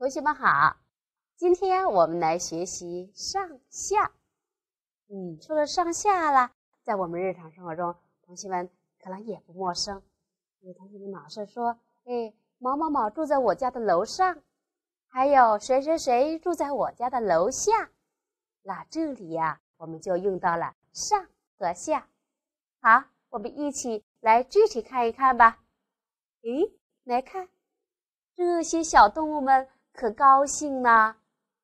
同学们好，今天我们来学习上下。嗯，除了上下了，在我们日常生活中，同学们可能也不陌生。有同学们老是说：“哎，某某某住在我家的楼上，还有谁谁谁住在我家的楼下。”那这里呀，我们就用到了上和下。好，我们一起来具体看一看吧。咦？来看这些小动物们。可高兴呢。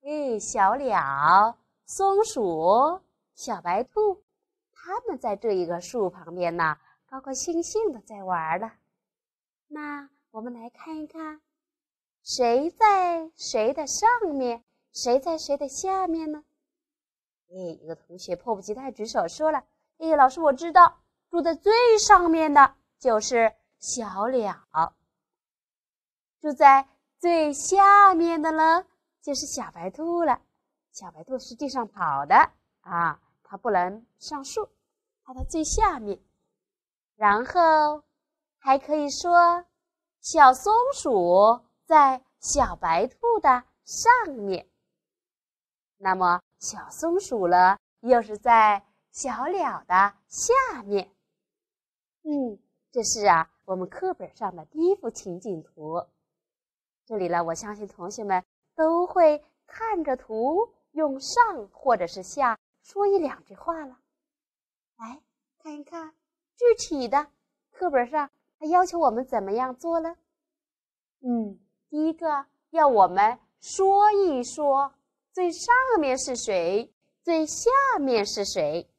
哎，小鸟、松鼠、小白兔，它们在这一个树旁边呢，高高兴兴的在玩了。那我们来看一看，谁在谁的上面，谁在谁的下面呢？哎，一个同学迫不及待举手说了：“哎，老师，我知道，住在最上面的就是小鸟，住在……”最下面的呢，就是小白兔了。小白兔是地上跑的啊，它不能上树，它在最下面。然后还可以说，小松鼠在小白兔的上面。那么小松鼠了，又是在小鸟的下面。嗯，这是啊，我们课本上的第一幅情景图。这里呢，我相信同学们都会看着图用上或者是下说一两句话了。来看一看具体的课本上它要求我们怎么样做呢？嗯，第一个要我们说一说最上面是谁，最下面是谁。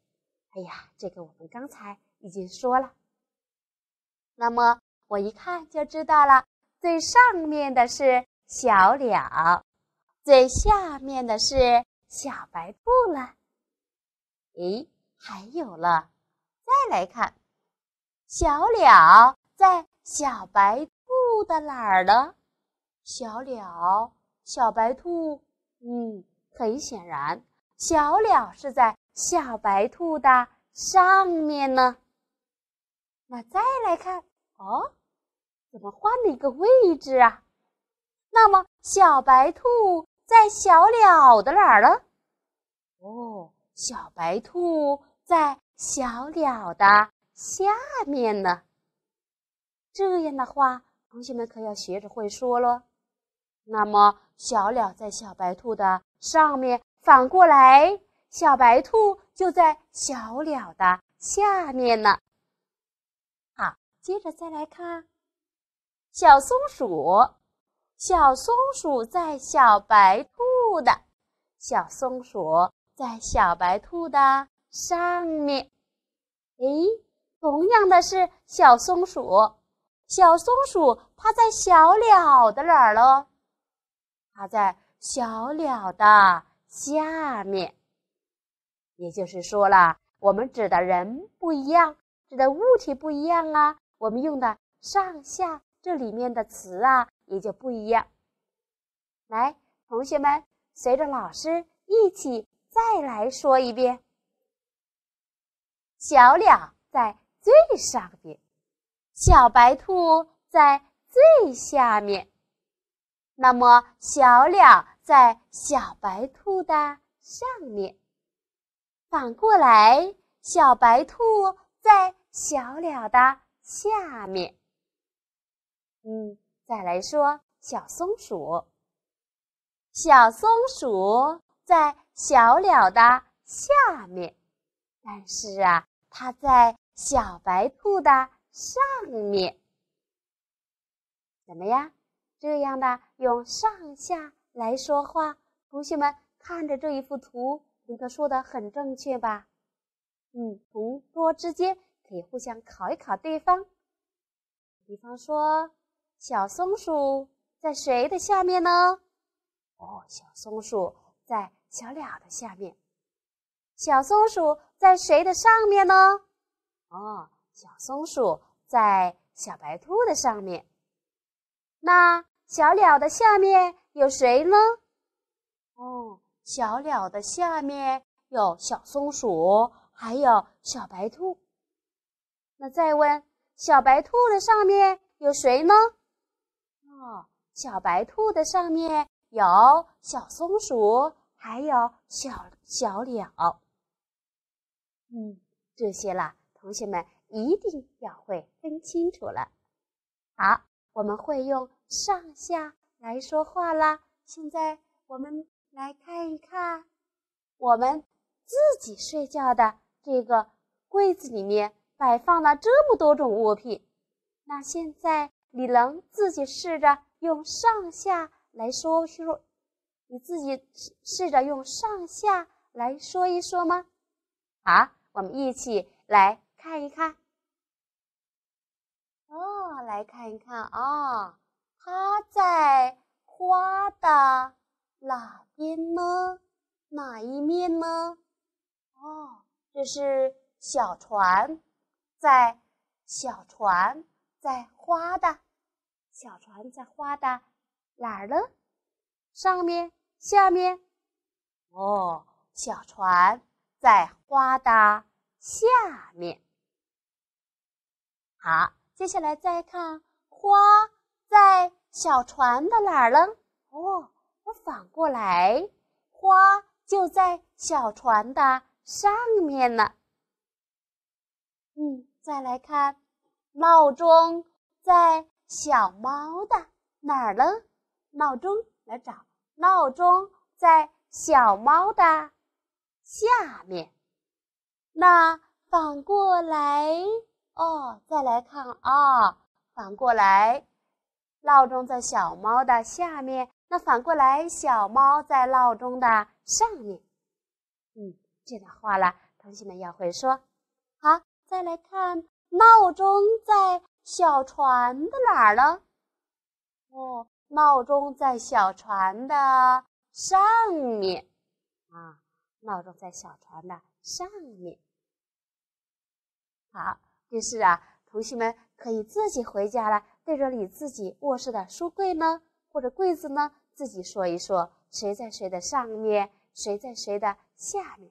哎呀，这个我们刚才已经说了，那么我一看就知道了。最上面的是小鸟，最下面的是小白兔了。咦，还有了，再来看，小鸟在小白兔的哪儿呢？小鸟，小白兔，嗯，很显然，小鸟是在小白兔的上面呢。那再来看，哦。怎么换了一个位置啊？那么小白兔在小鸟的哪儿了？哦，小白兔在小鸟的下面呢。这样的话，同学们可要学着会说喽。那么小鸟在小白兔的上面，反过来，小白兔就在小鸟的下面呢。好，接着再来看。小松鼠，小松鼠在小白兔的，小松鼠在小白兔的上面。诶，同样的是小松鼠，小松鼠趴在小鸟的哪儿喽？趴在小鸟的下面。也就是说啦，我们指的人不一样，指的物体不一样啊。我们用的上下。这里面的词啊也就不一样。来，同学们，随着老师一起再来说一遍：小鸟在最上边，小白兔在最下面。那么，小鸟在小白兔的上面，反过来，小白兔在小鸟的下面。嗯，再来说小松鼠。小松鼠在小鸟的下面，但是啊，它在小白兔的上面。怎么样？这样的用上下来说话。同学们看着这一幅图，你得说的很正确吧？嗯，同桌之间可以互相考一考对方，比方说。小松鼠在谁的下面呢？哦，小松鼠在小鸟的下面。小松鼠在谁的上面呢？哦，小松鼠在小白兔的上面。那小鸟的下面有谁呢？哦，小鸟的下面有小松鼠，还有小白兔。那再问小白兔的上面有谁呢？哦，小白兔的上面有小松鼠，还有小小鸟。嗯，这些啦，同学们一定要会分清楚了。好，我们会用上下来说话啦。现在我们来看一看，我们自己睡觉的这个柜子里面摆放了这么多种物品。那现在。你能自己试着用上下来说说，你自己试着用上下来说一说吗？好，我们一起来看一看。哦，来看一看哦，它在花的哪边呢？哪一面呢？哦，这是小船，在小船在花的。小船在花的哪儿呢？上面？下面？哦，小船在花的下面。好，接下来再看花在小船的哪儿呢？哦，我反过来，花就在小船的上面呢。嗯，再来看，闹钟在。小猫的哪儿呢？闹钟来找闹钟在小猫的下面。那反过来哦，再来看啊，反过来，闹钟在小猫的下面。那反过来，小猫在闹钟的上面。嗯，这段话了，同学们要会说。好，再来看，闹钟在。小船在哪儿呢？哦，闹钟在小船的上面啊！闹钟在小船的上面。好，于是啊，同学们可以自己回家了。对着你自己卧室的书柜呢，或者柜子呢，自己说一说谁在谁的上面，谁在谁的下面。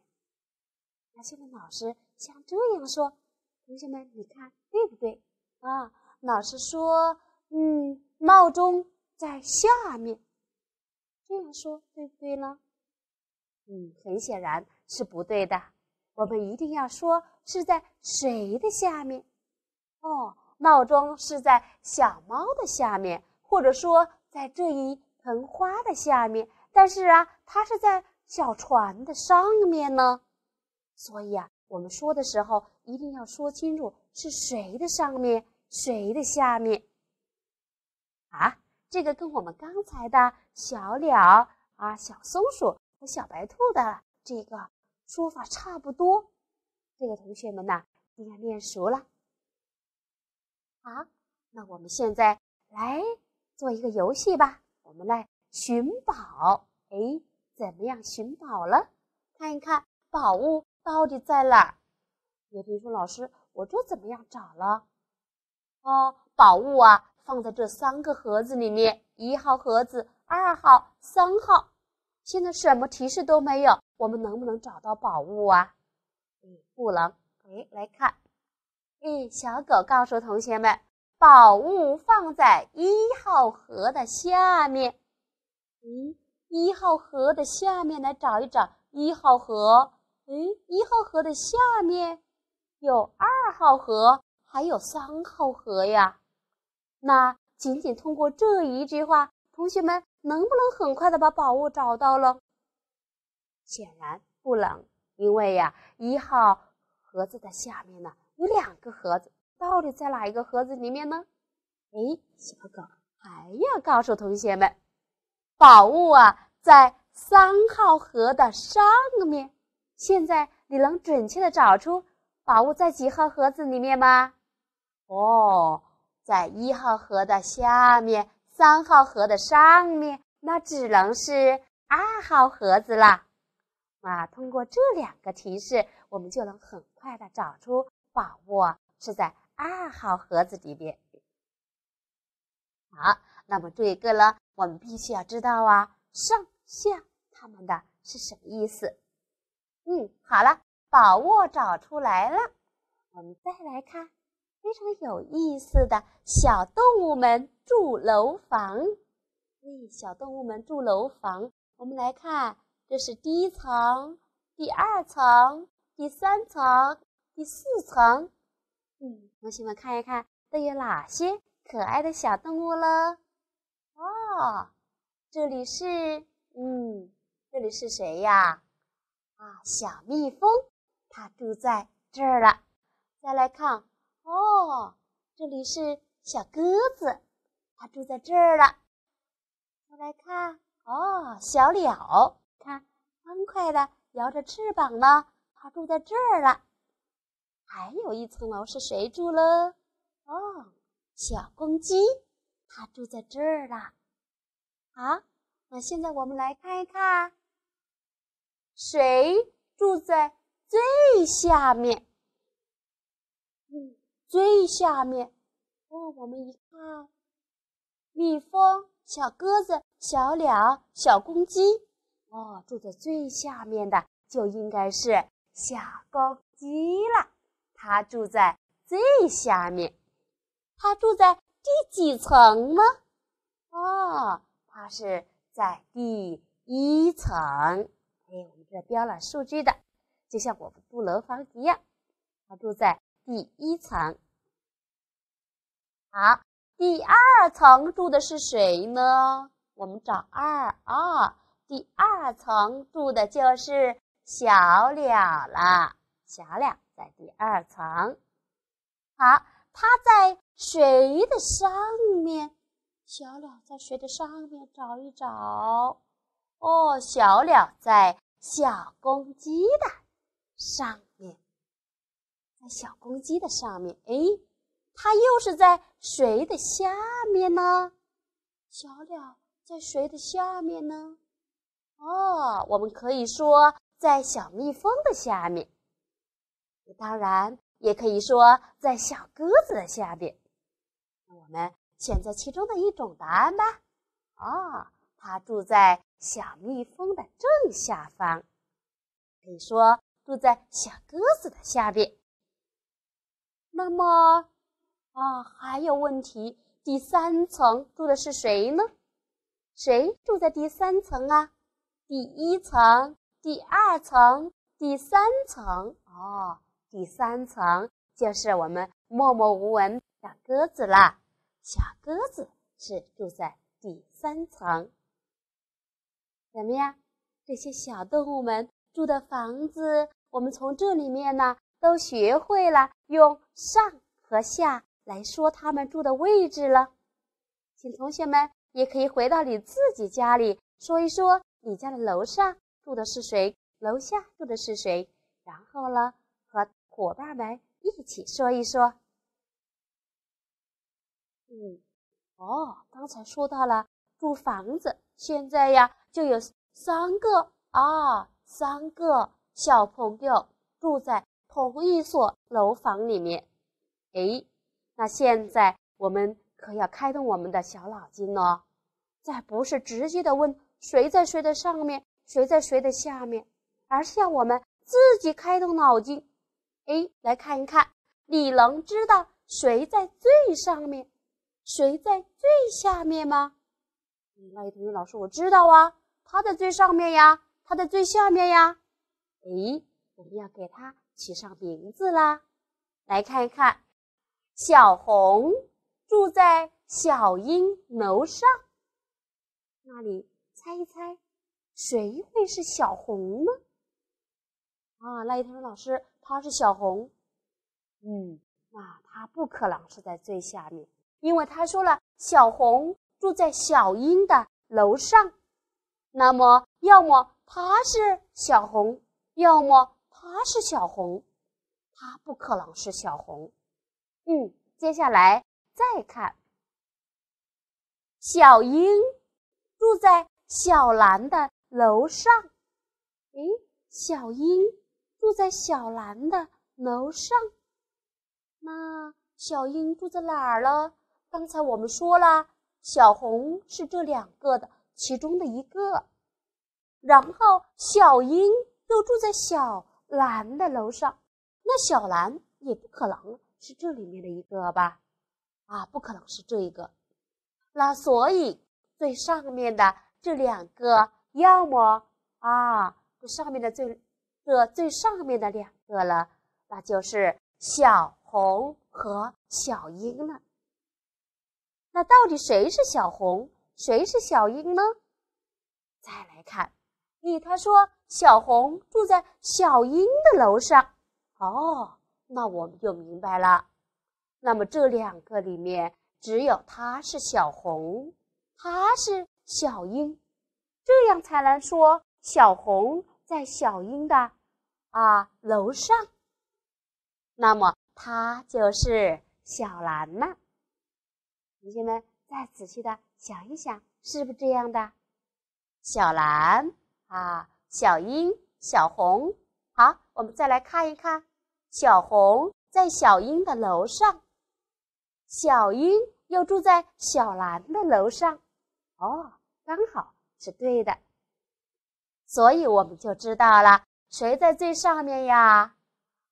那现在老师像这样说，同学们你看对不对？啊，老师说，嗯，闹钟在下面，这样说对不对呢？嗯，很显然是不对的。我们一定要说是在谁的下面。哦，闹钟是在小猫的下面，或者说在这一盆花的下面。但是啊，它是在小船的上面呢。所以啊，我们说的时候一定要说清楚。是谁的上面，谁的下面？啊，这个跟我们刚才的小鸟啊、小松鼠和小白兔的这个说法差不多。这个同学们呢，应该练熟了。好，那我们现在来做一个游戏吧，我们来寻宝。哎，怎么样寻宝了？看一看宝物到底在哪儿？有同学说老师。我就怎么样找了？哦，宝物啊，放在这三个盒子里面，一号盒子、二号、三号。现在什么提示都没有，我们能不能找到宝物啊？嗯，不能。哎，来看，哎，小狗告诉同学们，宝物放在一号盒的下面。嗯，一号盒的下面来找一找一号盒。嗯，一号盒的下面。有二号盒，还有三号盒呀。那仅仅通过这一句话，同学们能不能很快的把宝物找到了？显然不能，因为呀，一号盒子的下面呢有两个盒子，到底在哪一个盒子里面呢？哎，小狗还要告诉同学们，宝物啊在三号盒的上面。现在你能准确的找出？宝物在几号盒子里面吗？哦，在一号盒的下面，三号盒的上面，那只能是二号盒子了。啊，通过这两个提示，我们就能很快的找出宝物是在二号盒子里面。好，那么这一个呢，我们必须要知道啊，上下它们的是什么意思？嗯，好了。宝物找出来了，我们再来看非常有意思的小动物们住楼房。哎，小动物们住楼房，我们来看，这是第一层，第二层，第三层，第四层。嗯，同学们看一看都有哪些可爱的小动物了？哦，这里是，嗯，这里是谁呀？啊，小蜜蜂。他住在这儿了，再来看哦，这里是小鸽子，它住在这儿了。再来看哦，小鸟，看欢快的摇着翅膀呢，它住在这儿了。还有一层楼是谁住了？哦，小公鸡，它住在这儿了。好，那现在我们来看一看，谁住在？最下面，嗯，最下面，哦，我们一看，蜜蜂、小鸽子、小鸟、小公鸡，哦，住在最下面的就应该是小公鸡了。它住在最下面，它住在第几层呢？哦，它是在第一层。哎，我们这标了数据的。就像我们住楼房一样，它住在第一层。好，第二层住的是谁呢？我们找二啊，第二层住的就是小鸟了。小鸟在第二层。好，它在谁的上面？小鸟在谁的上面？找一找。哦，小鸟在小公鸡的。上面，在小公鸡的上面。哎，它又是在谁的下面呢？小鸟在谁的下面呢？哦，我们可以说在小蜜蜂的下面。当然，也可以说在小鸽子的下面。我们选择其中的一种答案吧。哦，它住在小蜜蜂的正下方。可以说。住在小鸽子的下边。那么啊，还有问题，第三层住的是谁呢？谁住在第三层啊？第一层、第二层、第三层哦，第三层就是我们默默无闻小鸽子啦。小鸽子是住在第三层。怎么样？这些小动物们住的房子。我们从这里面呢，都学会了用上和下来说他们住的位置了。请同学们也可以回到你自己家里，说一说你家的楼上住的是谁，楼下住的是谁。然后呢，和伙伴们一起说一说。嗯，哦，刚才说到了住房子，现在呀就有三个啊，三个。小朋友住在同一所楼房里面，哎，那现在我们可要开动我们的小脑筋了。再不是直接的问谁在谁的上面，谁在谁的下面，而是要我们自己开动脑筋。哎，来看一看，你能知道谁在最上面，谁在最下面吗？那位同学，老师我知道啊，他在最上面呀，他在最下面呀。哎，我们要给它取上名字啦！来看一看，小红住在小英楼上，那里猜一猜，谁会是小红呢？啊，赖一腾老师，他是小红。嗯，那他不可能是在最下面，因为他说了，小红住在小英的楼上。那么，要么他是小红。要么他是小红，他不可能是小红。嗯，接下来再看，小英住在小兰的楼上。诶，小英住在小兰的楼上，那小英住在哪儿了？刚才我们说了，小红是这两个的其中的一个，然后小英。又住在小蓝的楼上，那小蓝也不可能是这里面的一个吧？啊，不可能是这一个。那所以最上面的这两个，要么啊，这上面的最这最上面的两个了，那就是小红和小英了。那到底谁是小红，谁是小英呢？再来看。你他说小红住在小英的楼上，哦，那我们就明白了。那么这两个里面只有他是小红，他是小英，这样才能说小红在小英的啊楼上。那么他就是小蓝了。同学们再仔细的想一想，是不是这样的？小蓝。啊，小英、小红，好，我们再来看一看，小红在小英的楼上，小英又住在小兰的楼上，哦，刚好是对的，所以我们就知道了谁在最上面呀？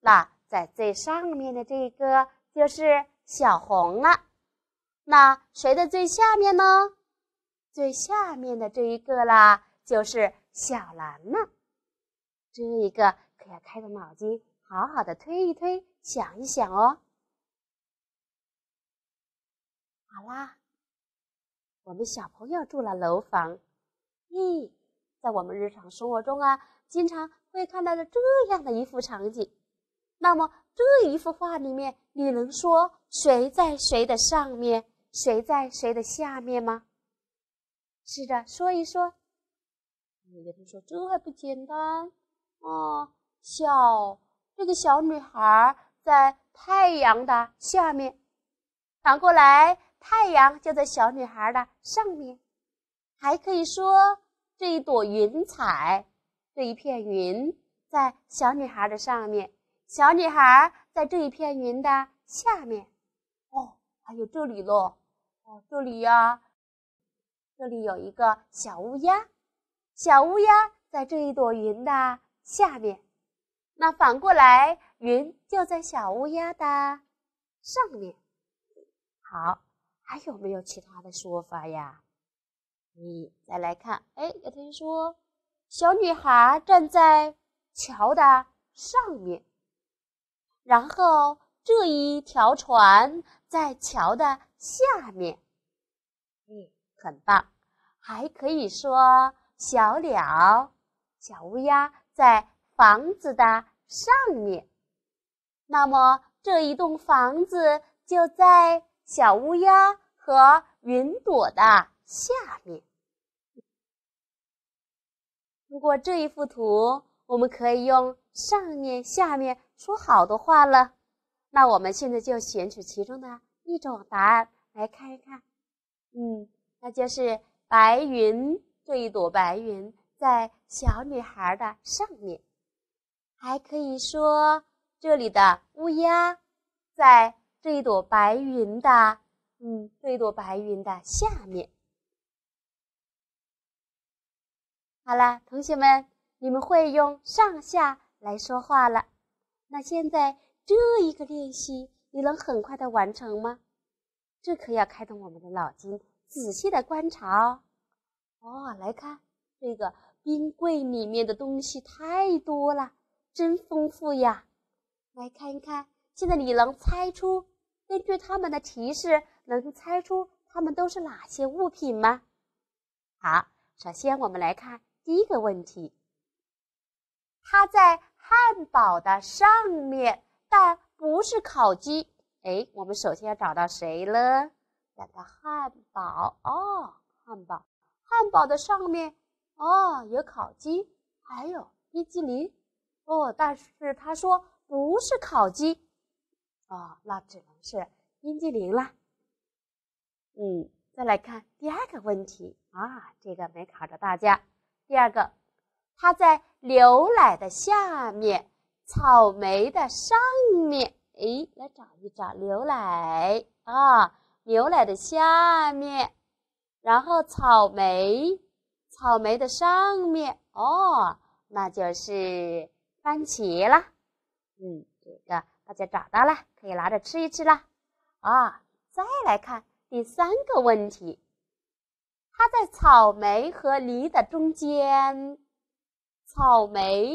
那在最上面的这一个就是小红了。那谁的最下面呢？最下面的这一个啦，就是。小兰呢？这一个可要开动脑筋，好好的推一推，想一想哦。好啦，我们小朋友住了楼房，咦，在我们日常生活中啊，经常会看到的这样的一幅场景。那么这一幅画里面，你能说谁在谁的上面，谁在谁的下面吗？试着说一说。我跟就说：“这还不简单哦，小这个小女孩在太阳的下面，反过来，太阳就在小女孩的上面。还可以说这一朵云彩，这一片云在小女孩的上面，小女孩在这一片云的下面。哦，还有这里喽，哦，这里呀，这里有一个小乌鸦。”小乌鸦在这一朵云的下面，那反过来，云就在小乌鸦的上面。好，还有没有其他的说法呀？你再来看，哎，有同学说，小女孩站在桥的上面，然后这一条船在桥的下面。嗯，很棒，还可以说。小鸟、小乌鸦在房子的上面，那么这一栋房子就在小乌鸦和云朵的下面。通过这一幅图，我们可以用上面、下面说好多话了。那我们现在就选取其中的一种答案来看一看。嗯，那就是白云。这一朵白云在小女孩的上面，还可以说这里的乌鸦在这一朵白云的，嗯，这一朵白云的下面。好了，同学们，你们会用上下来说话了。那现在这一个练习，你能很快的完成吗？这可要开动我们的脑筋，仔细的观察哦。哦，来看这个冰柜里面的东西太多了，真丰富呀！来看一看，现在你能猜出根据他们的提示，能猜出他们都是哪些物品吗？好，首先我们来看第一个问题。它在汉堡的上面，但不是烤鸡。哎，我们首先要找到谁了？找到汉堡哦，汉堡。汉堡的上面哦有烤鸡，还有冰激凌哦，但是他说不是烤鸡哦，那只能是冰激凌啦。嗯，再来看第二个问题啊，这个没考着大家。第二个，它在牛奶的下面，草莓的上面。哎，来找一找牛奶啊，牛奶的下面。然后草莓，草莓的上面哦，那就是番茄啦。嗯，这个大家找到了，可以拿着吃一吃啦。啊，再来看第三个问题，它在草莓和梨的中间，草莓，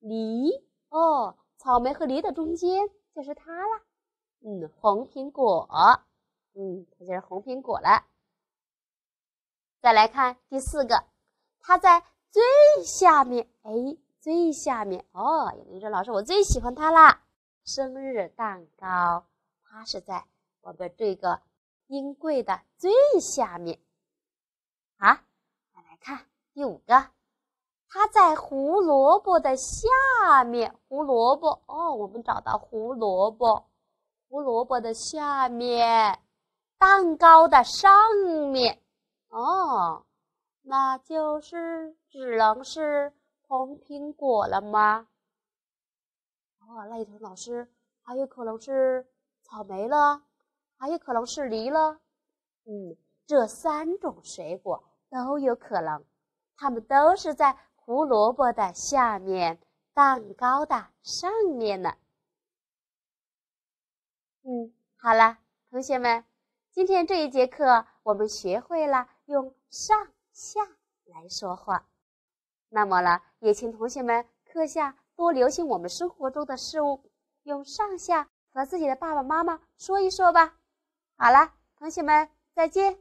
梨，哦，草莓和梨的中间就是它了。嗯，红苹果，嗯，它就是红苹果了。再来看第四个，它在最下面，哎，最下面哦。有的说老师，我最喜欢它啦，生日蛋糕，它是在我们这个冰柜的最下面。啊，再来看第五个，它在胡萝卜的下面，胡萝卜哦，我们找到胡萝卜，胡萝卜的下面，蛋糕的上面。哦，那就是只能是红苹果了吗？哦，那一老师还有可能是草莓了，还有可能是梨了。嗯，这三种水果都有可能，它们都是在胡萝卜的下面，蛋糕的上面呢。嗯，好了，同学们，今天这一节课我们学会了。用上下来说话，那么呢，也请同学们课下多留心我们生活中的事物，用上下和自己的爸爸妈妈说一说吧。好了，同学们，再见。